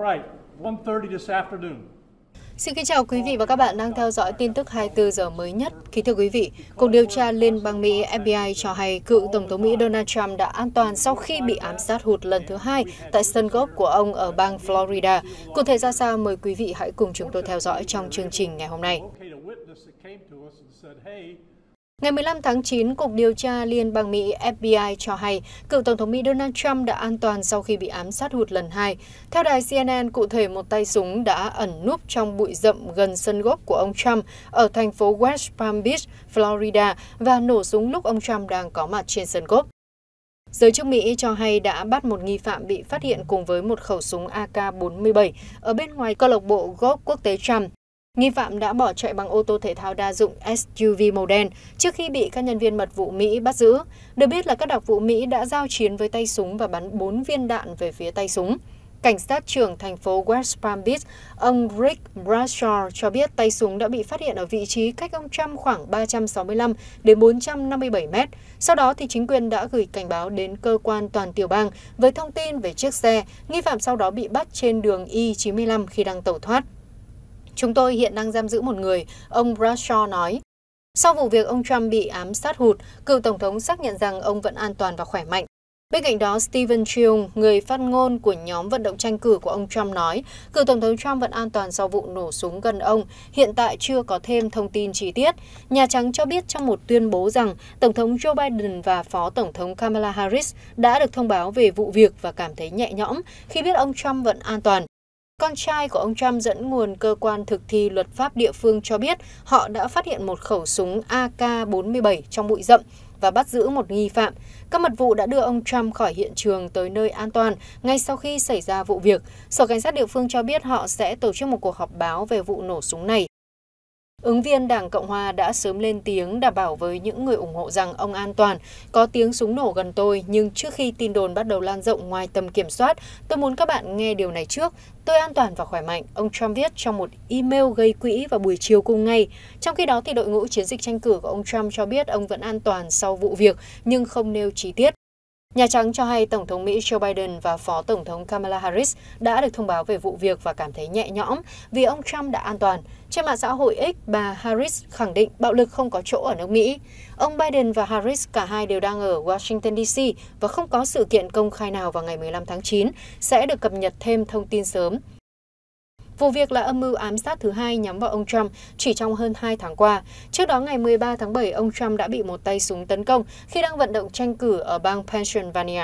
right, 1 this afternoon. Xin kính chào quý vị và các bạn đang theo dõi tin tức 24 giờ mới nhất. Kính thưa quý vị, cuộc điều tra Liên bang Mỹ FBI cho hay cựu Tổng thống Mỹ Donald Trump đã an toàn sau khi bị ám sát hụt lần thứ hai tại sân gốc của ông ở bang Florida. Cụ thể ra sao mời quý vị hãy cùng chúng tôi theo dõi trong chương trình ngày hôm nay. Ngày 15 tháng 9, Cục Điều tra Liên bang Mỹ FBI cho hay cựu Tổng thống Mỹ Donald Trump đã an toàn sau khi bị ám sát hụt lần hai. Theo đài CNN, cụ thể một tay súng đã ẩn núp trong bụi rậm gần sân gốc của ông Trump ở thành phố West Palm Beach, Florida và nổ súng lúc ông Trump đang có mặt trên sân gốc. Giới chức Mỹ cho hay đã bắt một nghi phạm bị phát hiện cùng với một khẩu súng AK-47 ở bên ngoài câu lạc bộ golf quốc tế Trump nghi phạm đã bỏ chạy bằng ô tô thể thao đa dụng SUV màu đen trước khi bị các nhân viên mật vụ Mỹ bắt giữ. Được biết là các đặc vụ Mỹ đã giao chiến với tay súng và bắn 4 viên đạn về phía tay súng. Cảnh sát trưởng thành phố West Palm Beach, ông Rick Bradshaw cho biết tay súng đã bị phát hiện ở vị trí cách ông Trump khoảng 365 đến 457 mét. Sau đó thì chính quyền đã gửi cảnh báo đến cơ quan toàn tiểu bang với thông tin về chiếc xe. Nghi phạm sau đó bị bắt trên đường I-95 khi đang tẩu thoát. Chúng tôi hiện đang giam giữ một người, ông Bradshaw nói. Sau vụ việc ông Trump bị ám sát hụt, cựu Tổng thống xác nhận rằng ông vẫn an toàn và khỏe mạnh. Bên cạnh đó, Stephen Chung, người phát ngôn của nhóm vận động tranh cử của ông Trump nói, cựu Tổng thống Trump vẫn an toàn sau vụ nổ súng gần ông, hiện tại chưa có thêm thông tin chi tiết. Nhà Trắng cho biết trong một tuyên bố rằng Tổng thống Joe Biden và Phó Tổng thống Kamala Harris đã được thông báo về vụ việc và cảm thấy nhẹ nhõm khi biết ông Trump vẫn an toàn con trai của ông trump dẫn nguồn cơ quan thực thi luật pháp địa phương cho biết họ đã phát hiện một khẩu súng ak 47 trong bụi rậm và bắt giữ một nghi phạm. Các mật vụ đã đưa ông Trump khỏi hiện trường tới nơi an toàn ngay sau khi xảy ra vụ việc. Sở Cảnh sát địa phương cho biết họ sẽ tổ chức một cuộc họp báo về vụ nổ súng này Ứng viên Đảng Cộng Hòa đã sớm lên tiếng đảm bảo với những người ủng hộ rằng ông an toàn, có tiếng súng nổ gần tôi, nhưng trước khi tin đồn bắt đầu lan rộng ngoài tầm kiểm soát, tôi muốn các bạn nghe điều này trước. Tôi an toàn và khỏe mạnh, ông Trump viết trong một email gây quỹ vào buổi chiều cùng ngày. Trong khi đó, thì đội ngũ chiến dịch tranh cử của ông Trump cho biết ông vẫn an toàn sau vụ việc, nhưng không nêu chi tiết. Nhà Trắng cho hay Tổng thống Mỹ Joe Biden và Phó Tổng thống Kamala Harris đã được thông báo về vụ việc và cảm thấy nhẹ nhõm vì ông Trump đã an toàn. Trên mạng xã hội X, bà Harris khẳng định bạo lực không có chỗ ở nước Mỹ. Ông Biden và Harris cả hai đều đang ở Washington D.C. và không có sự kiện công khai nào vào ngày 15 tháng 9 sẽ được cập nhật thêm thông tin sớm. Vụ việc là âm mưu ám sát thứ hai nhắm vào ông Trump chỉ trong hơn 2 tháng qua. Trước đó ngày 13 tháng 7, ông Trump đã bị một tay súng tấn công khi đang vận động tranh cử ở bang Pennsylvania.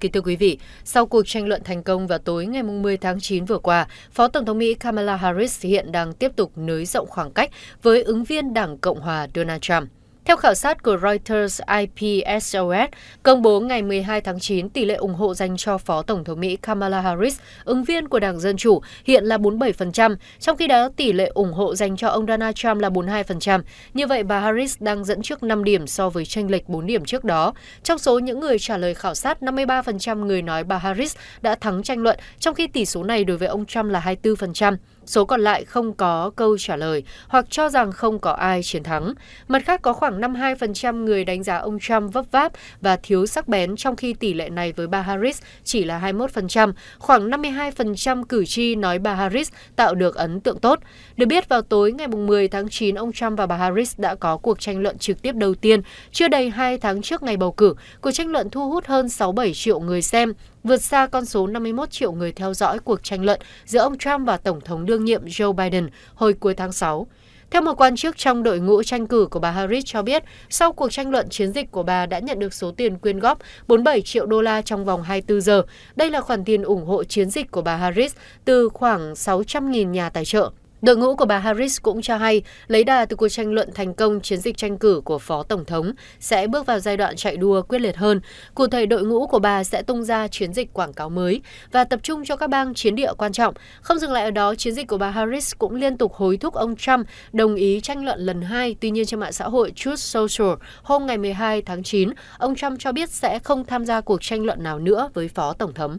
Kính thưa quý vị, sau cuộc tranh luận thành công vào tối ngày 10 tháng 9 vừa qua, Phó Tổng thống Mỹ Kamala Harris hiện đang tiếp tục nới rộng khoảng cách với ứng viên Đảng Cộng hòa Donald Trump. Theo khảo sát của Reuters IPSOS công bố ngày 12 tháng 9, tỷ lệ ủng hộ dành cho Phó Tổng thống Mỹ Kamala Harris, ứng viên của Đảng Dân Chủ, hiện là 47%, trong khi đó tỷ lệ ủng hộ dành cho ông Donald Trump là 42%. Như vậy, bà Harris đang dẫn trước 5 điểm so với tranh lệch 4 điểm trước đó. Trong số những người trả lời khảo sát, 53% người nói bà Harris đã thắng tranh luận, trong khi tỷ số này đối với ông Trump là 24% số còn lại không có câu trả lời hoặc cho rằng không có ai chiến thắng. Mặt khác có khoảng 52% người đánh giá ông Trump vấp váp và thiếu sắc bén trong khi tỷ lệ này với bà Harris chỉ là 21%, khoảng 52% cử tri nói bà Harris tạo được ấn tượng tốt. Được biết vào tối ngày 10 tháng 9, ông Trump và bà Harris đã có cuộc tranh luận trực tiếp đầu tiên chưa đầy 2 tháng trước ngày bầu cử. Cuộc tranh luận thu hút hơn 67 triệu người xem vượt xa con số 51 triệu người theo dõi cuộc tranh luận giữa ông Trump và Tổng thống đương nhiệm Joe Biden hồi cuối tháng 6. Theo một quan chức trong đội ngũ tranh cử của bà Harris cho biết, sau cuộc tranh luận chiến dịch của bà đã nhận được số tiền quyên góp 47 triệu đô la trong vòng 24 giờ. Đây là khoản tiền ủng hộ chiến dịch của bà Harris từ khoảng 600.000 nhà tài trợ đội ngũ của bà harris cũng cho hay lấy đà từ cuộc tranh luận thành công chiến dịch tranh cử của phó tổng thống sẽ bước vào giai đoạn chạy đua quyết liệt hơn cụ thể đội ngũ của bà sẽ tung ra chiến dịch quảng cáo mới và tập trung cho các bang chiến địa quan trọng không dừng lại ở đó chiến dịch của bà harris cũng liên tục hối thúc ông trump đồng ý tranh luận lần hai tuy nhiên trên mạng xã hội truth social hôm ngày 12 tháng 9 ông trump cho biết sẽ không tham gia cuộc tranh luận nào nữa với phó tổng thống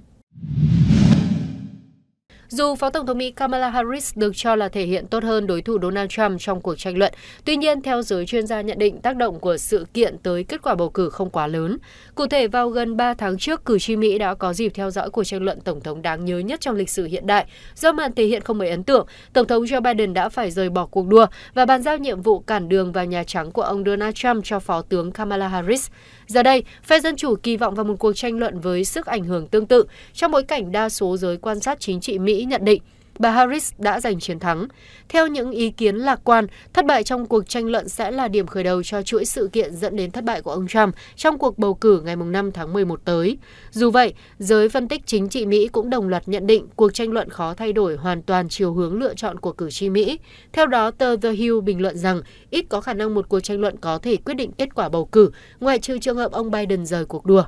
dù Phó Tổng thống Mỹ Kamala Harris được cho là thể hiện tốt hơn đối thủ Donald Trump trong cuộc tranh luận, tuy nhiên theo giới chuyên gia nhận định tác động của sự kiện tới kết quả bầu cử không quá lớn. Cụ thể vào gần 3 tháng trước, cử tri Mỹ đã có dịp theo dõi cuộc tranh luận tổng thống đáng nhớ nhất trong lịch sử hiện đại. Do màn thể hiện không mấy ấn tượng, Tổng thống Joe Biden đã phải rời bỏ cuộc đua và bàn giao nhiệm vụ cản đường vào Nhà Trắng của ông Donald Trump cho Phó tướng Kamala Harris. Giờ đây, phe Dân Chủ kỳ vọng vào một cuộc tranh luận với sức ảnh hưởng tương tự trong bối cảnh đa số giới quan sát chính trị Mỹ nhận định bà Harris đã giành chiến thắng. Theo những ý kiến lạc quan, thất bại trong cuộc tranh luận sẽ là điểm khởi đầu cho chuỗi sự kiện dẫn đến thất bại của ông Trump trong cuộc bầu cử ngày 5 tháng 11 tới. Dù vậy, giới phân tích chính trị Mỹ cũng đồng loạt nhận định cuộc tranh luận khó thay đổi hoàn toàn chiều hướng lựa chọn của cử tri Mỹ. Theo đó, tờ The Hill bình luận rằng ít có khả năng một cuộc tranh luận có thể quyết định kết quả bầu cử, ngoại trừ trường hợp ông Biden rời cuộc đua.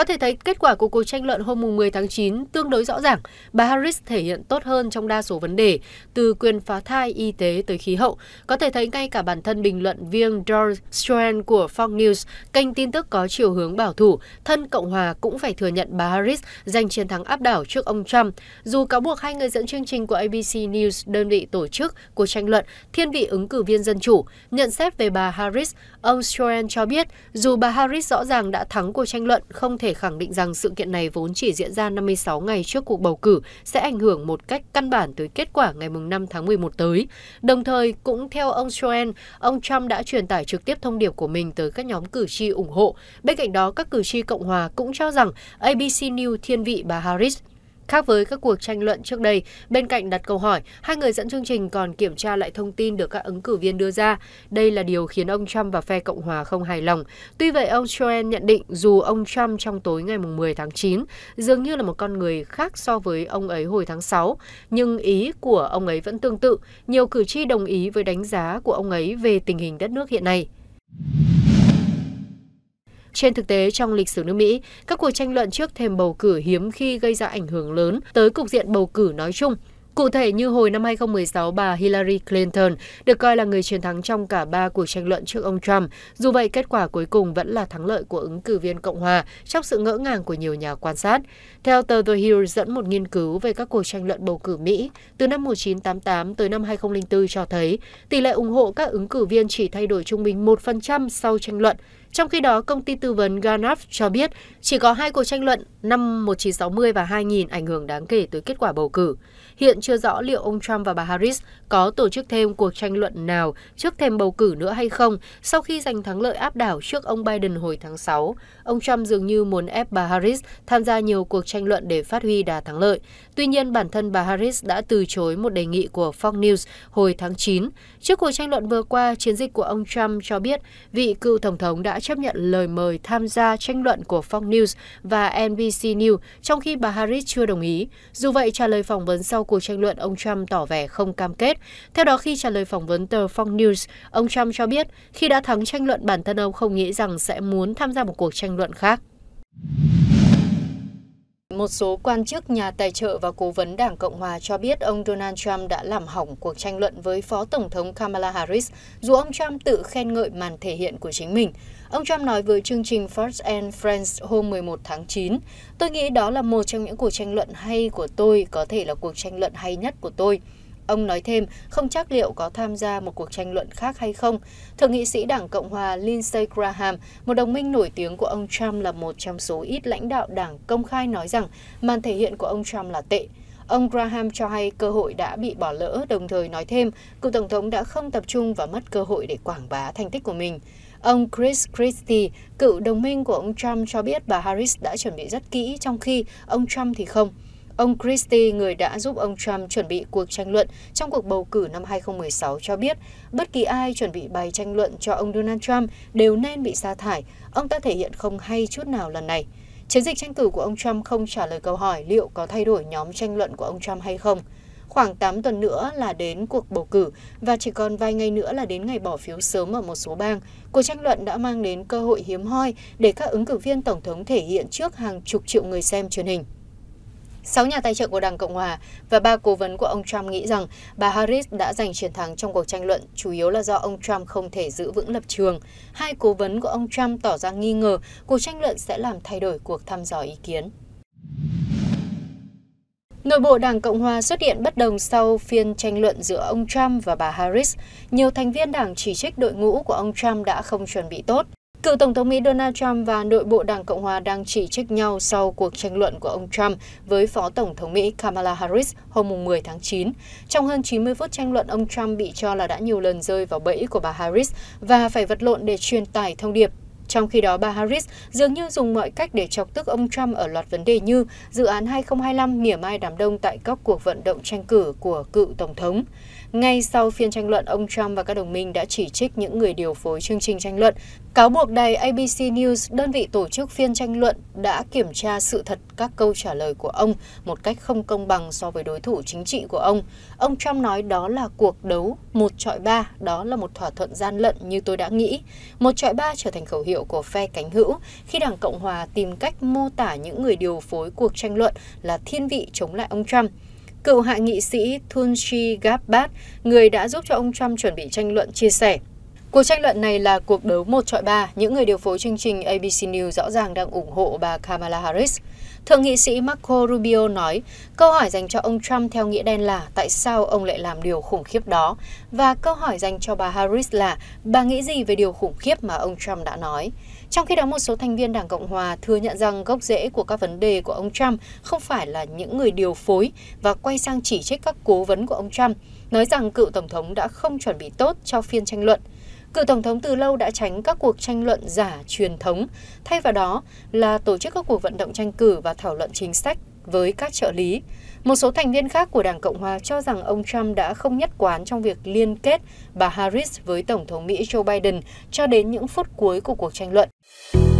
Có thể thấy kết quả của cuộc tranh luận hôm 10 tháng 9 tương đối rõ ràng, bà Harris thể hiện tốt hơn trong đa số vấn đề, từ quyền phá thai y tế tới khí hậu. Có thể thấy ngay cả bản thân bình luận viên George Strand của Fox News, kênh tin tức có chiều hướng bảo thủ, thân Cộng Hòa cũng phải thừa nhận bà Harris giành chiến thắng áp đảo trước ông Trump. Dù cáo buộc hai người dẫn chương trình của ABC News đơn vị tổ chức cuộc tranh luận thiên vị ứng cử viên Dân Chủ, nhận xét về bà Harris, ông Strand cho biết dù bà Harris rõ ràng đã thắng cuộc tranh luận không thể thể khẳng định rằng sự kiện này vốn chỉ diễn ra 56 ngày trước cuộc bầu cử sẽ ảnh hưởng một cách căn bản tới kết quả ngày 5 tháng 11 tới. Đồng thời, cũng theo ông Schoen, ông Trump đã truyền tải trực tiếp thông điệp của mình tới các nhóm cử tri ủng hộ. Bên cạnh đó, các cử tri Cộng Hòa cũng cho rằng ABC News thiên vị bà Harris Khác với các cuộc tranh luận trước đây, bên cạnh đặt câu hỏi, hai người dẫn chương trình còn kiểm tra lại thông tin được các ứng cử viên đưa ra. Đây là điều khiến ông Trump và phe Cộng hòa không hài lòng. Tuy vậy, ông Joel nhận định dù ông Trump trong tối ngày 10 tháng 9 dường như là một con người khác so với ông ấy hồi tháng 6, nhưng ý của ông ấy vẫn tương tự. Nhiều cử tri đồng ý với đánh giá của ông ấy về tình hình đất nước hiện nay. Trên thực tế, trong lịch sử nước Mỹ, các cuộc tranh luận trước thềm bầu cử hiếm khi gây ra ảnh hưởng lớn tới cục diện bầu cử nói chung. Cụ thể như hồi năm 2016, bà Hillary Clinton được coi là người chiến thắng trong cả ba cuộc tranh luận trước ông Trump. Dù vậy, kết quả cuối cùng vẫn là thắng lợi của ứng cử viên Cộng hòa trong sự ngỡ ngàng của nhiều nhà quan sát. Theo tờ The Hill dẫn một nghiên cứu về các cuộc tranh luận bầu cử Mỹ từ năm 1988 tới năm 2004 cho thấy tỷ lệ ủng hộ các ứng cử viên chỉ thay đổi trung bình 1% sau tranh luận trong khi đó, công ty tư vấn Ganaf cho biết chỉ có hai cuộc tranh luận năm 1960 và 2000 ảnh hưởng đáng kể tới kết quả bầu cử. Hiện chưa rõ liệu ông Trump và bà Harris có tổ chức thêm cuộc tranh luận nào trước thêm bầu cử nữa hay không sau khi giành thắng lợi áp đảo trước ông Biden hồi tháng 6. Ông Trump dường như muốn ép bà Harris tham gia nhiều cuộc tranh luận để phát huy đà thắng lợi. Tuy nhiên, bản thân bà Harris đã từ chối một đề nghị của Fox News hồi tháng 9. Trước cuộc tranh luận vừa qua, chiến dịch của ông Trump cho biết vị cựu tổng thống đã chấp nhận lời mời tham gia tranh luận của Fox News và NBC News, trong khi bà Harris chưa đồng ý. Dù vậy, trả lời phỏng vấn sau cuộc tranh luận, ông Trump tỏ vẻ không cam kết theo đó, khi trả lời phỏng vấn tờ Fox News, ông Trump cho biết khi đã thắng tranh luận bản thân ông không nghĩ rằng sẽ muốn tham gia một cuộc tranh luận khác. Một số quan chức nhà tài trợ và cố vấn Đảng Cộng Hòa cho biết ông Donald Trump đã làm hỏng cuộc tranh luận với Phó Tổng thống Kamala Harris, dù ông Trump tự khen ngợi màn thể hiện của chính mình. Ông Trump nói với chương trình First and Friends hôm 11 tháng 9, Tôi nghĩ đó là một trong những cuộc tranh luận hay của tôi, có thể là cuộc tranh luận hay nhất của tôi. Ông nói thêm, không chắc liệu có tham gia một cuộc tranh luận khác hay không. Thượng nghị sĩ Đảng Cộng hòa Lindsey Graham, một đồng minh nổi tiếng của ông Trump là một trong số ít lãnh đạo đảng công khai nói rằng màn thể hiện của ông Trump là tệ. Ông Graham cho hay cơ hội đã bị bỏ lỡ, đồng thời nói thêm cựu tổng thống đã không tập trung và mất cơ hội để quảng bá thành tích của mình. Ông Chris Christie, cựu đồng minh của ông Trump cho biết bà Harris đã chuẩn bị rất kỹ trong khi ông Trump thì không. Ông Christie, người đã giúp ông Trump chuẩn bị cuộc tranh luận trong cuộc bầu cử năm 2016 cho biết, bất kỳ ai chuẩn bị bài tranh luận cho ông Donald Trump đều nên bị sa thải. Ông ta thể hiện không hay chút nào lần này. Chiến dịch tranh cử của ông Trump không trả lời câu hỏi liệu có thay đổi nhóm tranh luận của ông Trump hay không. Khoảng 8 tuần nữa là đến cuộc bầu cử và chỉ còn vài ngày nữa là đến ngày bỏ phiếu sớm ở một số bang. Cuộc tranh luận đã mang đến cơ hội hiếm hoi để các ứng cử viên tổng thống thể hiện trước hàng chục triệu người xem truyền hình. Sáu nhà tài trợ của Đảng Cộng Hòa và ba cố vấn của ông Trump nghĩ rằng bà Harris đã giành chiến thắng trong cuộc tranh luận chủ yếu là do ông Trump không thể giữ vững lập trường. Hai cố vấn của ông Trump tỏ ra nghi ngờ cuộc tranh luận sẽ làm thay đổi cuộc thăm dò ý kiến. Nội bộ Đảng Cộng Hòa xuất hiện bất đồng sau phiên tranh luận giữa ông Trump và bà Harris. Nhiều thành viên đảng chỉ trích đội ngũ của ông Trump đã không chuẩn bị tốt. Cựu Tổng thống Mỹ Donald Trump và nội bộ Đảng Cộng Hòa đang chỉ trích nhau sau cuộc tranh luận của ông Trump với Phó Tổng thống Mỹ Kamala Harris hôm 10 tháng 9. Trong hơn 90 phút tranh luận, ông Trump bị cho là đã nhiều lần rơi vào bẫy của bà Harris và phải vật lộn để truyền tải thông điệp trong khi đó, bà Harris dường như dùng mọi cách để chọc tức ông Trump ở loạt vấn đề như dự án 2025 mỉa mai đám đông tại các cuộc vận động tranh cử của cựu Tổng thống. Ngay sau phiên tranh luận, ông Trump và các đồng minh đã chỉ trích những người điều phối chương trình tranh luận, cáo buộc đài ABC News, đơn vị tổ chức phiên tranh luận, đã kiểm tra sự thật các câu trả lời của ông một cách không công bằng so với đối thủ chính trị của ông. Ông Trump nói đó là cuộc đấu một trọi ba, đó là một thỏa thuận gian lận như tôi đã nghĩ. Một trọi ba trở thành khẩu hiệu hiệu của phe cánh hữu khi Đảng Cộng Hòa tìm cách mô tả những người điều phối cuộc tranh luận là thiên vị chống lại ông Trump. Cựu hạ nghị sĩ Tunsi Gabbard, người đã giúp cho ông Trump chuẩn bị tranh luận, chia sẻ. Cuộc tranh luận này là cuộc đấu một trọi ba. Những người điều phối chương trình ABC News rõ ràng đang ủng hộ bà Kamala Harris. Thượng nghị sĩ Marco Rubio nói, câu hỏi dành cho ông Trump theo nghĩa đen là tại sao ông lại làm điều khủng khiếp đó? Và câu hỏi dành cho bà Harris là bà nghĩ gì về điều khủng khiếp mà ông Trump đã nói? Trong khi đó, một số thành viên Đảng Cộng Hòa thừa nhận rằng gốc rễ của các vấn đề của ông Trump không phải là những người điều phối và quay sang chỉ trích các cố vấn của ông Trump, nói rằng cựu Tổng thống đã không chuẩn bị tốt cho phiên tranh luận cựu tổng thống từ lâu đã tránh các cuộc tranh luận giả truyền thống thay vào đó là tổ chức các cuộc vận động tranh cử và thảo luận chính sách với các trợ lý một số thành viên khác của đảng cộng hòa cho rằng ông trump đã không nhất quán trong việc liên kết bà harris với tổng thống mỹ joe biden cho đến những phút cuối của cuộc tranh luận